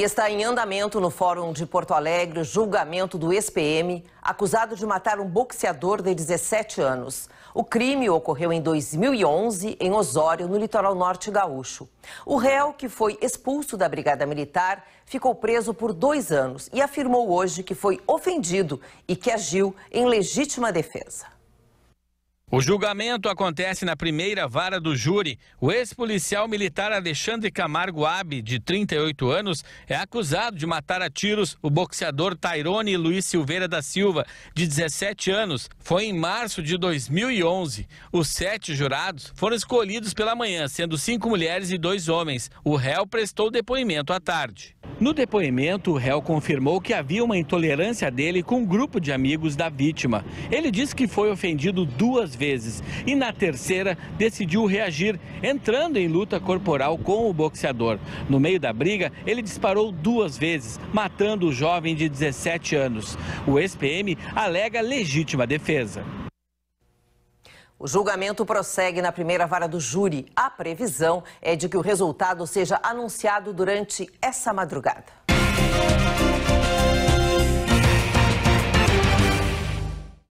E está em andamento no Fórum de Porto Alegre o julgamento do ex-PM, acusado de matar um boxeador de 17 anos. O crime ocorreu em 2011 em Osório, no litoral norte gaúcho. O réu, que foi expulso da Brigada Militar, ficou preso por dois anos e afirmou hoje que foi ofendido e que agiu em legítima defesa. O julgamento acontece na primeira vara do júri. O ex-policial militar Alexandre Camargo Abe, de 38 anos, é acusado de matar a tiros o boxeador Tairone Luiz Silveira da Silva, de 17 anos. Foi em março de 2011. Os sete jurados foram escolhidos pela manhã, sendo cinco mulheres e dois homens. O réu prestou depoimento à tarde. No depoimento, o réu confirmou que havia uma intolerância dele com um grupo de amigos da vítima. Ele disse que foi ofendido duas vezes vezes e na terceira decidiu reagir, entrando em luta corporal com o boxeador. No meio da briga, ele disparou duas vezes, matando o jovem de 17 anos. O ex-PM alega legítima defesa. O julgamento prossegue na primeira vara do júri. A previsão é de que o resultado seja anunciado durante essa madrugada.